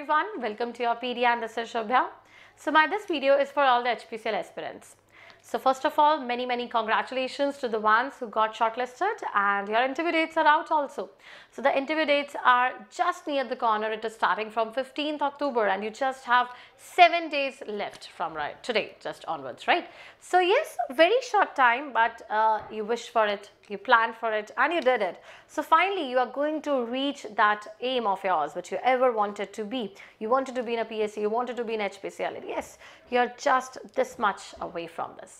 everyone, welcome to your PD and this is Shobhya. So my this video is for all the HPCL aspirants. So first of all, many, many congratulations to the ones who got shortlisted and your interview dates are out also. So the interview dates are just near the corner. It is starting from 15th October and you just have seven days left from right today, just onwards, right? So yes, very short time, but uh, you wish for it, you planned for it and you did it. So finally, you are going to reach that aim of yours, which you ever wanted to be. You wanted to be in a PSC, you wanted to be in HPCL. Yes, you're just this much away from this.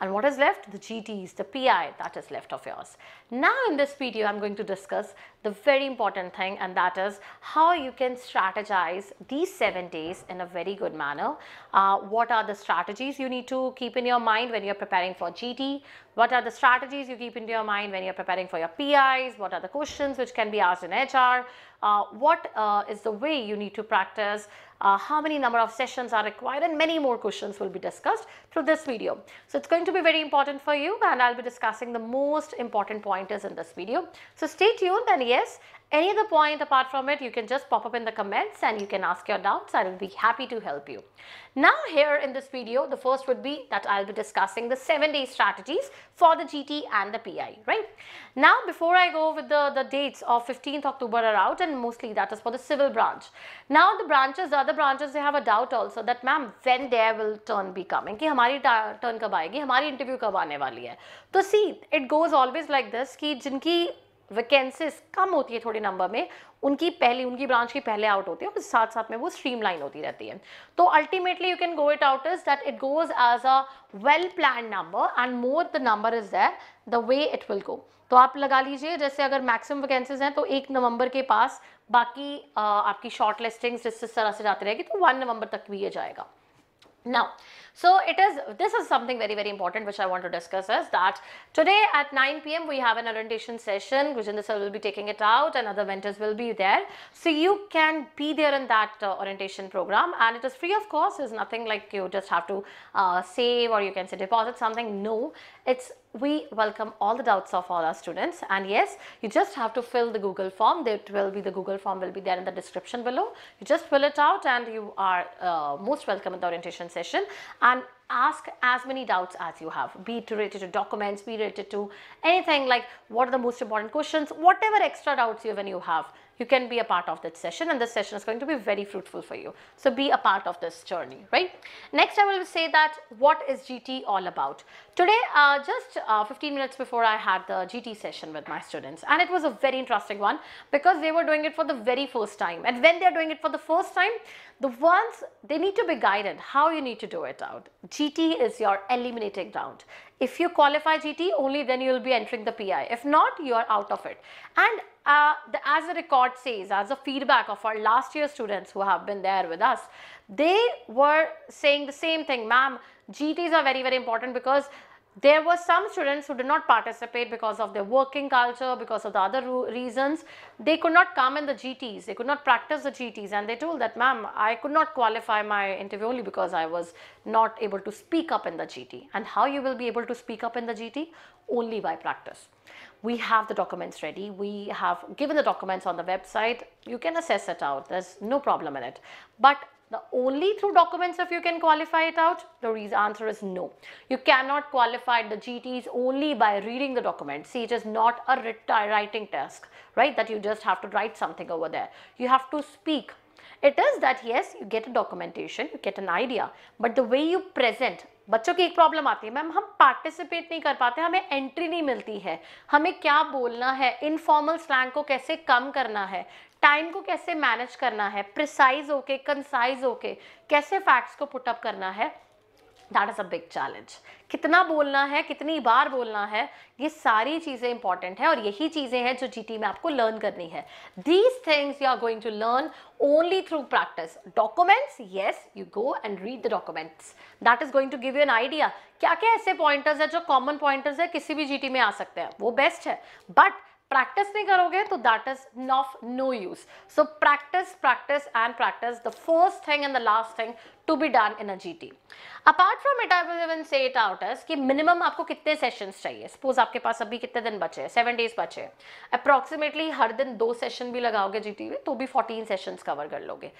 And what is left? The GTs, the PI that is left of yours. Now in this video, I'm going to discuss the very important thing and that is how you can strategize these seven days in a very good manner. Uh, what are the strategies you need to keep in your mind when you're preparing for GT? What are the strategies you keep in your mind when you're preparing for your PIs? What are the questions which can be asked in HR? Uh, what uh, is the way you need to practice, uh, how many number of sessions are required and many more questions will be discussed through this video. So it's going to to be very important for you and I'll be discussing the most important pointers in this video. So stay tuned and yes, any other point apart from it, you can just pop up in the comments and you can ask your doubts. I will be happy to help you. Now here in this video, the first would be that I'll be discussing the 7-day strategies for the GT and the PI, right? Now before I go with the, the dates of 15th October are out and mostly that is for the civil branch. Now the branches, the other branches, they have a doubt also that ma'am, when there will turn be coming? कि हमारी turn कब आएगी? हमारी interview कब आने वाली है? तो see, it goes always like this कि जिनकी वैकेंसीज कम होती है थोड़े नंबर में उनकी पहली उनकी ब्रांच की पहले आउट होती है और साथ साथ में वो स्ट्रीमलाइन होती रहती है तो ultimately you can go it out is that it goes as a well plan number and more the number is there the way it will go तो आप लगा लीजिए जैसे अगर मैक्सिमम वैकेंसीज हैं तो एक नवंबर के पास बाकी आपकी शॉर्ट लिस्टिंग्स जिस तरह से जाती रहेगी तो वन नवंबर तक भी ये जाएगा Now, so it is, this is something very, very important which I want to discuss is that today at 9 p.m. we have an orientation session. Gujinder sir will be taking it out and other mentors will be there. So you can be there in that uh, orientation program and it is free of course. There's nothing like you just have to uh, save or you can say deposit something. No, it's we welcome all the doubts of all our students and yes you just have to fill the google form that will be the google form will be there in the description below you just fill it out and you are uh, most welcome in the orientation session and ask as many doubts as you have be it related to documents be related to anything like what are the most important questions whatever extra doubts you even you have you can be a part of that session and the session is going to be very fruitful for you. So be a part of this journey, right? Next, I will say that what is GT all about? Today, uh, just uh, 15 minutes before I had the GT session with my students and it was a very interesting one because they were doing it for the very first time. And when they're doing it for the first time, the ones, they need to be guided how you need to do it out. GT is your eliminating round. If you qualify GT, only then you will be entering the PI. If not, you are out of it. And uh, the, as the record says, as a feedback of our last year students who have been there with us, they were saying the same thing, ma'am, GTs are very, very important because there were some students who did not participate because of their working culture, because of the other reasons. They could not come in the GTs, they could not practice the GTs and they told that, ma'am, I could not qualify my interview only because I was not able to speak up in the GT. And how you will be able to speak up in the GT? Only by practice. We have the documents ready. We have given the documents on the website. You can assess it out. There's no problem in it. But the only through documents if you can qualify it out the reason answer is no you cannot qualify the gts only by reading the document see it is not a writing task right that you just have to write something over there you have to speak it is that yes you get a documentation you get an idea but the way you present बच्चों की एक problem आती है ma'am हम participate नहीं कर पाते हमें एंट्री नहीं मिलती है हमें क्या बोलना है इनफॉर्मल स्लैंग को कैसे कम करना है टाइम को कैसे मैनेज करना है प्रिसाइज होके कंसाइज होके कैसे फैक्ट्स को पुटअप करना है that is a big challenge कितना बोलना है कितनी बार बोलना है ये सारी चीज़ें इंपॉर्टेंट है और यही चीज़ें हैं जो जी में आपको लर्न करनी है these things you are going to learn only through practice documents yes you go and read the documents that is going to give you an idea क्या क्या ऐसे पॉइंटर्स है जो कॉमन पॉइंटर्स है किसी भी जी में आ सकते हैं वो बेस्ट है बट प्रैक्टिस नहीं करोगे तो that is of no use so practice practice and practice the first thing and the last thing be done in a GT. Apart from it, I will even say it out as कि minimum आपको कितने sessions चाहिए Suppose आपके पास अभी कितने दिन बचे हैं सेवन बचे हैं हर दिन दो सेशन भी लगाओगे जीटी में तो भी फोर्टीन sessions कवर कर लोगे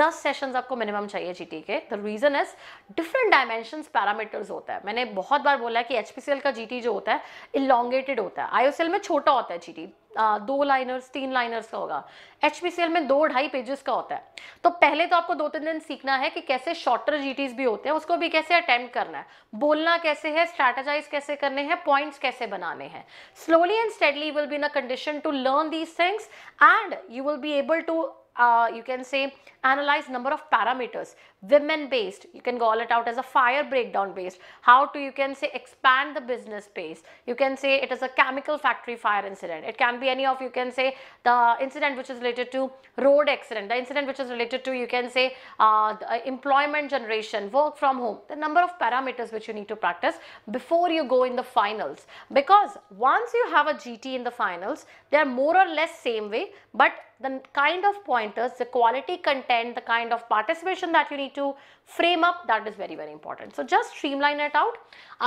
दस sessions आपको मिनिमम चाहिए जीटी के the reason is different dimension parameters होता है मैंने बहुत बार बोला है कि HPCL का GT जो होता है elongated होता है IOCL में छोटा होता है GT. आ, दो लाइनर्स तीन लाइनर्स का होगा एच में दो ढाई पेजेस का होता है तो पहले तो आपको दो तीन दिन सीखना है कि कैसे शॉर्टर जी भी होते हैं उसको भी कैसे अटेम्प्ट करना है बोलना कैसे है स्ट्रेटेजाइज कैसे करने हैं पॉइंट्स कैसे बनाने हैं slowly and steadily will be in a condition to learn these things and you will be able to uh, you can say analyze number of parameters women based you can call it out as a fire breakdown based how to you can say expand the business space you can say it is a chemical factory fire incident it can be any of you can say the incident which is related to road accident the incident which is related to you can say uh, uh employment generation work from home the number of parameters which you need to practice before you go in the finals because once you have a GT in the finals they are more or less same way but the kind of pointers, the quality content, the kind of participation that you need to frame up that is very very important. So just streamline it out.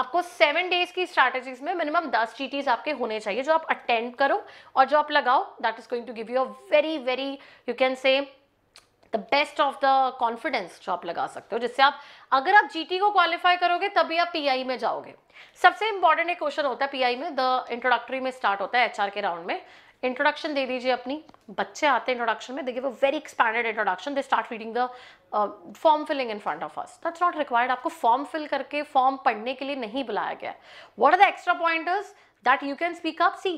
आपको seven days की strategies में minimum दस जी आपके होने चाहिए जो आप अटेंड करो और जो आप लगाओ that is going to give you a very very you can say the best of the confidence जो आप लगा सकते हो जिससे आप अगर आप जीटी को क्वालिफाई करोगे तभी आप पीआई में जाओगे सबसे इंपॉर्टेंट एक क्वेश्चन होता है पीआई में द इंट्रोडक्टरी में स्टार्ट होता है एचआर के राउंड में इंट्रोडक्शन दे दीजिए अपनी बच्चे आते हैं इंट्रोडक्शन में they give a very expanded introduction they start reading the form filling in front of us that's not required आपको फॉर्म फिल करके फॉर्म पढ़ने के लिए नहीं बुलाया गया what are the extra pointers that you can speak up see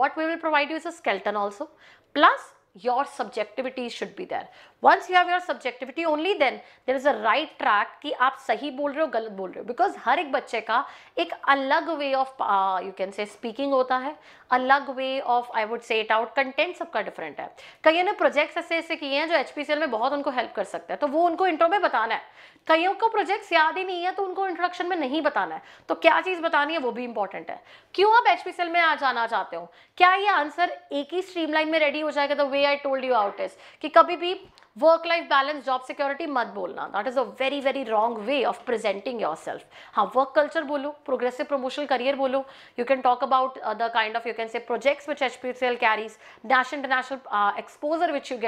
what we will provide you is a skeleton also plus your subjectivity should be there once you have your subjectivity only then there is a right track कि आप सही बोल रहे हो गलत बोल रहे हो बिकॉज हर एक बच्चे का एक अलग way of you can say speaking होता है अलग way of I would say it out content सबका डिफरेंट है कईयों ने प्रोजेक्ट्स ऐसे ऐसे किए हैं जो एच पी सी एल में बहुत उनको हेल्प कर सकते हैं तो वो उनको इंट्रो में बताना है कईयों को प्रोजेक्ट्स याद ही नहीं है तो उनको इंट्रोडक्शन में नहीं बताना है तो क्या चीज़ बतानी है वो भी इंपॉर्टेंट है क्यों आप एच पी सी एल में आ जाना चाहते हो क्या ये आंसर एक ही स्ट्रीम लाइन में रेडी हो जाएगा the way I told you out is कि कभी भी work life balance job security मत बोलना that is a very very wrong way of presenting yourself हाँ वर्क कल्चर बोलो प्रोग्रेसिव प्रमोशनल करियर बोलो you can talk about the kind of you can say projects which H P C L carries dash international uh, exposure which you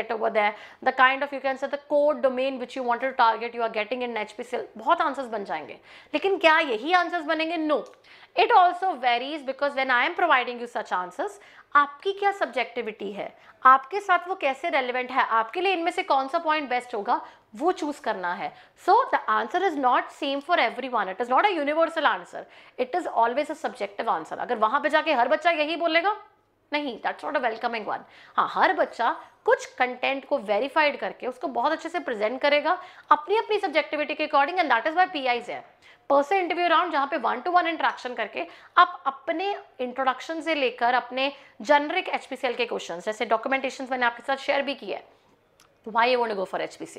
the kind of you can say the code domain which you want to target you are getting in H P C L बहुत answers बन जाएंगे लेकिन क्या यही answers बनेंगे no no. It also varies because when I am providing you such answers आपकी क्या subjectivity है आपके साथ वो कैसे रेलिवेंट है आपके लिए इनमें से कौन सा पॉइंट बेस्ट होगा वो चूज करना है so the answer is not same for everyone it is not a universal answer it is always a subjective answer अगर वहां पर जाके हर बच्चा यही बोलेगा नहीं that's not a welcoming one हाँ हर बच्चा कुछ कंटेंट को वेरीफाइड करके उसको बहुत अच्छे से प्रेजेंट करेगा अपनी अपनी सब्जेक्टिविटी के according and that is why P Is है पर्सन इंटरव्यू राउंड जहाँ पे वन टू वन इंट्रैक्शन करके आप अपने इंट्रोडक्शन से लेकर अपने जनरिक एच के क्वेश्चन जैसे डॉक्यूमेंटेशन मैंने आपके साथ शेयर भी किया है why you want go for H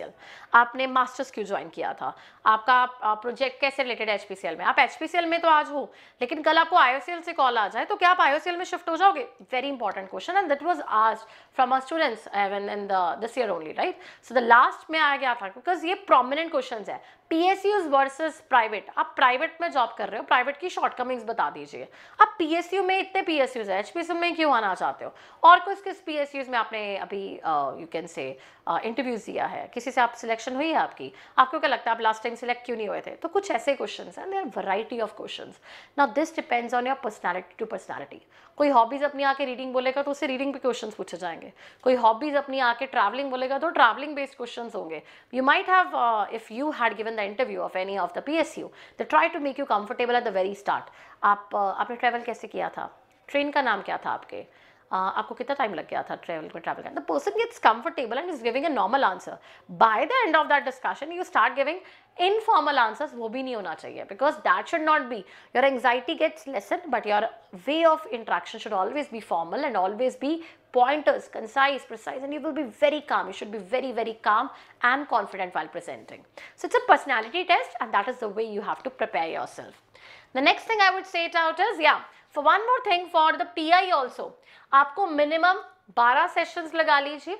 आपने मास्टर्स क्यों ज्वाइन किया था आपका प्रोजेक्ट कैसे रिलेटेड है एच में आप एच पी सी एल में तो आज हो लेकिन कल आपको आई ओ सी एल से कॉल आ जाए तो क्या आप आई ओ सी एल में शिफ्ट हो जाओगे very important question and that was आज from our students this year only right so the last में आ गया था बिकॉज ये प्रोमिनेंट क्वेश्चन है पीएसयूज वर्सेस प्राइवेट आप प्राइवेट में जॉब कर रहे हो प्राइवेट की शॉर्टकमिंग्स बता दीजिए आप पीएसयू में इतने पीएसयूज हैं एचपीसी में क्यों आना चाहते हो और किस किस पीएसयूज में आपने अभी यू कैन से इंटरव्यूज दिया है किसी से आप सिलेक्शन हुई है आपकी आपको क्या लगता है आप लास्ट टाइम सिलेक्ट क्यों नहीं हुए थे तो कुछ ऐसे क्वेश्चन हैं there variety of question now this depends on your personality to personality कोई हॉबीज़ अपनी आके रीडिंग बोलेगा तो उसे रीडिंग पे क्वेश्चन पूछे जाएंगे कोई हॉबीज़ अपनी आके ट्रैवलिंग बोलेगा तो ट्रैवलिंग बेस्ड क्वेश्चन होंगे you might have if you had given interview of any of the P S U the try to make you comfortable at the very start आप आपने ट्रेवल कैसे किया था ट्रेन का नाम क्या था आपके Uh, आपको कितना टाइम लग गया था ट्रेवल में ट्रैवल करना the person gets comfortable and is giving a normal answer by the end of that discussion you start giving informal answers वो भी नहीं होना चाहिए because that should not be your anxiety gets lessen but your way of interaction should always be formal and always be pointers, concise, precise, and you will be very calm. You should be very, very calm and confident while presenting. So it's a personality test, and that is the way you have to prepare yourself. The next thing I would say it out is, yeah, for one more thing for the PI also, आपको minimum 12 sessions लगा लीजिए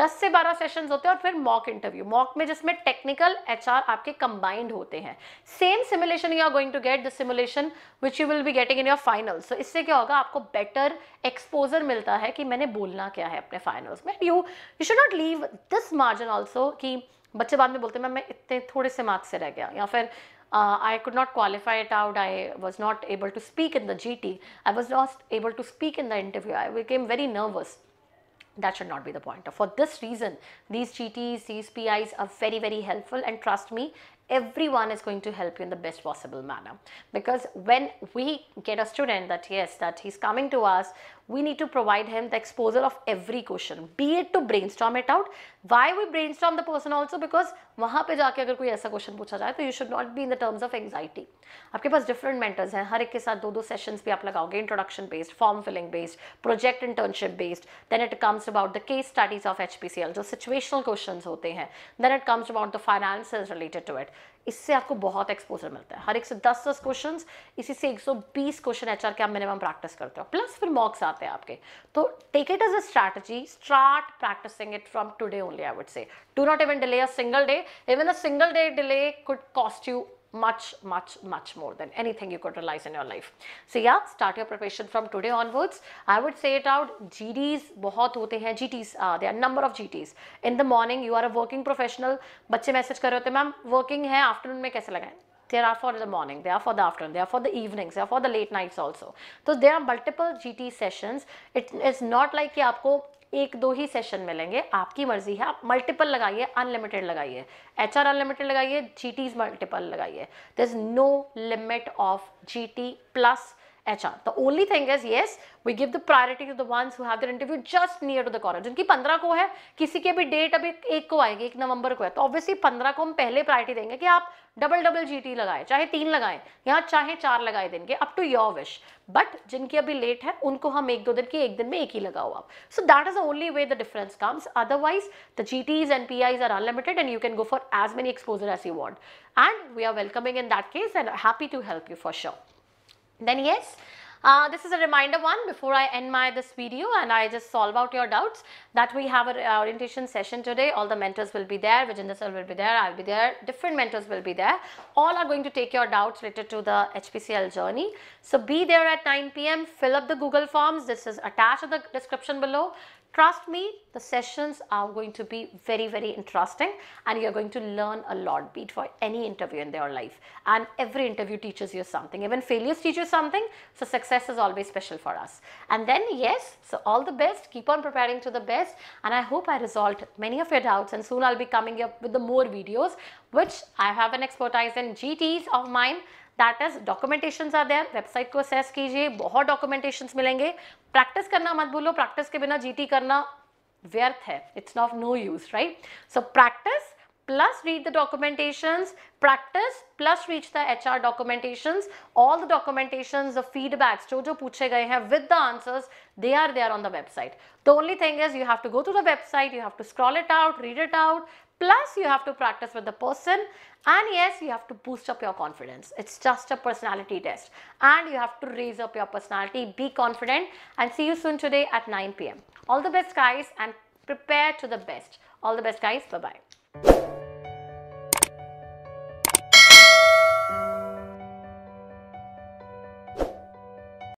10 से 12 sessions होते हैं और फिर mock interview mock में जिसमें टेक्निकल एचआर आपके कंबाइंड होते हैं same simulation you are going to get the simulation which you will be getting in your final so इससे क्या होगा आपको बेटर एक्सपोजर मिलता है कि मैंने बोलना क्या है अपने फाइनल्स में you you should not leave this margin also कि बच्चे बाद में बोलते हैं मैम मैं इतने थोड़े से मार्क्स से रह गया या फिर uh, I could not qualify it out. I was not able to speak in the GT. I was not able to speak in the interview. I became very nervous. That should not be the point. For this reason, these GTs, these PIs are very, very helpful. And trust me, everyone is going to help you in the best possible manner because when we get a student that yes that he's coming to us we need to provide him the exposure of every question be it to brainstorm it out why we brainstorm the person also because वहाँ पे जाके अगर कोई ऐसा question पूछा जाए तो you should not be in the terms of anxiety आपके पास डिफरेंट मेंटर्स हैं हर एक के साथ दो दो सेशंस भी आप लगाओगे introduction based form filling based project internship based then it comes about the case studies of H जो सिचुएशनल क्वेश्चन होते हैं then it comes about the finance related to it इससे आपको बहुत एक्सपोजर मिलता है हर एक से दस दस क्वेश्चन इसी से एक सौ बीस क्वेश्चन एच के आप मिनिमम प्रैक्टिस करते हो प्लस फिर मॉक्स आते हैं आपके तो take it as a strategy start practising it from today only I would say do not even delay a single day even a single day delay could cost you much, much, much more than anything you could realize in your life. So yeah, start your preparation from today onwards. I would say it out, GDs बहुत होते हैं GTs, uh, there are number of GTs. In the morning, you are a working professional. बच्चे message कर रहे होते हैं ma'am afternoon है afternoon में कैसे there are for the morning, they are for the afternoon, they are for the evenings, they are for the late nights also. So there are multiple GT sessions. It is not like कि आपको एक दो ही session मिलेंगे आपकी मर्जी है आप multiple लगाइए अनलिमिटेड लगाइए एच आर अनलिमिटेड लगाइए जी टीज मल्टीपल लगाइए there is no limit of G T plus HR. The only thing is, yes, we give the priority to the ones who have their interview just near to the college जिनकी 15 को है किसी के भी date अभी एक को आएगी एक नवंबर को है तो obviously 15 को हम पहले priority देंगे कि आप डबल डबल जीटी लगाए चाहे तीन लगाएं यहाँ चाहे चार लगाए देंगे up to your wish. But जिनकी अभी लेट है उनको हम एक दो दिन की एक दिन में एक ही लगाओ आप so that is the only way the difference comes. Otherwise, the GTS and PIS are eyes are you and you can go for as as exposure want. And we and we are welcoming case and happy to help to help you for then yes uh, this is a reminder one before I end my this video and I just solve out your doubts that we have an uh, orientation session today. All the mentors will be there, Vijender sir will be there, I will be there, different mentors will be there. All are going to take your doubts related to the HPCL journey. So be there at 9 p.m. Fill up the Google forms. This is attached to the description below. Trust me, the sessions are going to be very, very interesting and you're going to learn a lot, be it for any interview in your life. And every interview teaches you something. Even failures teach you something. So success is always special for us. And then, yes, so all the best. Keep on preparing to the best. And I hope I resolved many of your doubts. And soon I'll be coming up with the more videos, which I have an expertise in GTs of mine that is documentation are their website को assess कीजिए बहुत documentation मिलेंगे practice करना मत भूलो practice के बिना GT करना व्यर्थ है it's not no use right so practice plus read the documentations, practice plus reach the HR documentations, all the documentations, the feedbacks, जो जो पूछे गए with the answers, they are there on the website. The only thing is you have to go to the website, you have to scroll it out, read it out, plus you have to practice with the person and yes you have to boost up your confidence it's just a personality test and you have to raise up your personality be confident and see you soon today at 9 p.m all the best guys and prepare to the best all the best guys bye bye